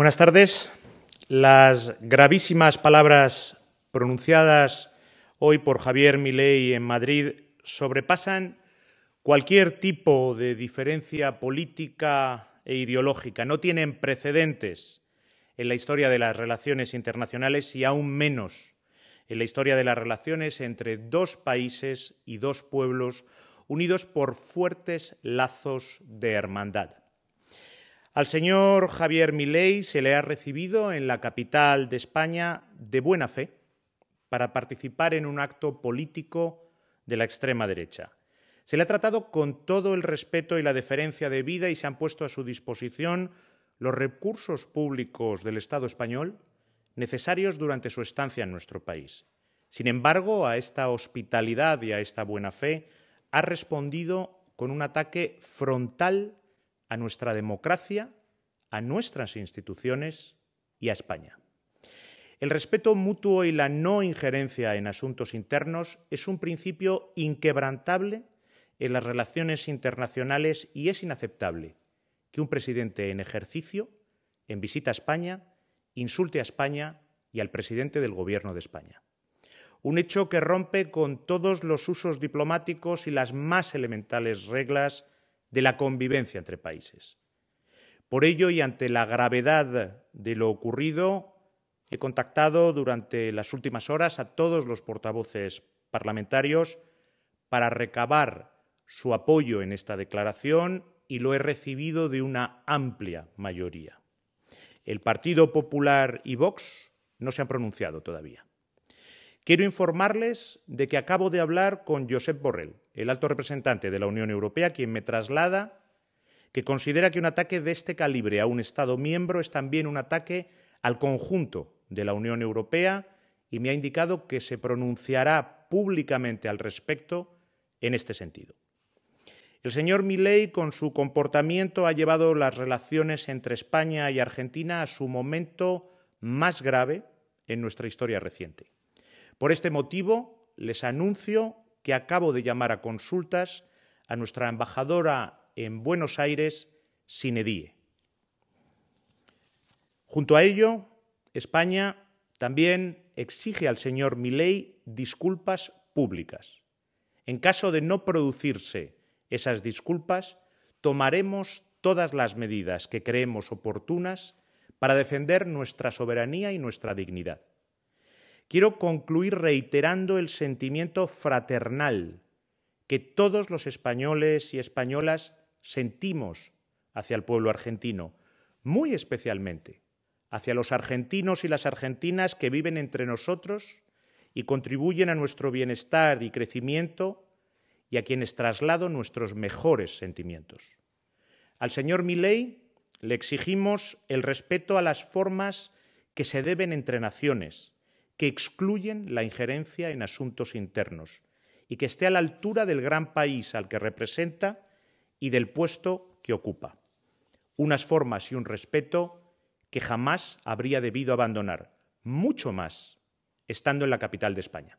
Buenas tardes. Las gravísimas palabras pronunciadas hoy por Javier Milei en Madrid sobrepasan cualquier tipo de diferencia política e ideológica. No tienen precedentes en la historia de las relaciones internacionales y aún menos en la historia de las relaciones entre dos países y dos pueblos unidos por fuertes lazos de hermandad. Al señor Javier Milei se le ha recibido en la capital de España de buena fe para participar en un acto político de la extrema derecha. Se le ha tratado con todo el respeto y la deferencia debida y se han puesto a su disposición los recursos públicos del Estado español necesarios durante su estancia en nuestro país. Sin embargo, a esta hospitalidad y a esta buena fe ha respondido con un ataque frontal a nuestra democracia, a nuestras instituciones y a España. El respeto mutuo y la no injerencia en asuntos internos es un principio inquebrantable en las relaciones internacionales y es inaceptable que un presidente en ejercicio, en visita a España, insulte a España y al presidente del Gobierno de España. Un hecho que rompe con todos los usos diplomáticos y las más elementales reglas de la convivencia entre países. Por ello, y ante la gravedad de lo ocurrido, he contactado durante las últimas horas a todos los portavoces parlamentarios para recabar su apoyo en esta declaración y lo he recibido de una amplia mayoría. El Partido Popular y Vox no se han pronunciado todavía. Quiero informarles de que acabo de hablar con Josep Borrell, el alto representante de la Unión Europea, quien me traslada que considera que un ataque de este calibre a un Estado miembro es también un ataque al conjunto de la Unión Europea y me ha indicado que se pronunciará públicamente al respecto en este sentido. El señor Milley, con su comportamiento, ha llevado las relaciones entre España y Argentina a su momento más grave en nuestra historia reciente. Por este motivo, les anuncio que acabo de llamar a consultas a nuestra embajadora en Buenos Aires, Sinedie. Junto a ello, España también exige al señor Milei disculpas públicas. En caso de no producirse esas disculpas, tomaremos todas las medidas que creemos oportunas para defender nuestra soberanía y nuestra dignidad. Quiero concluir reiterando el sentimiento fraternal que todos los españoles y españolas sentimos hacia el pueblo argentino, muy especialmente hacia los argentinos y las argentinas que viven entre nosotros y contribuyen a nuestro bienestar y crecimiento y a quienes traslado nuestros mejores sentimientos. Al señor Milley le exigimos el respeto a las formas que se deben entre naciones, que excluyen la injerencia en asuntos internos y que esté a la altura del gran país al que representa y del puesto que ocupa. Unas formas y un respeto que jamás habría debido abandonar, mucho más estando en la capital de España.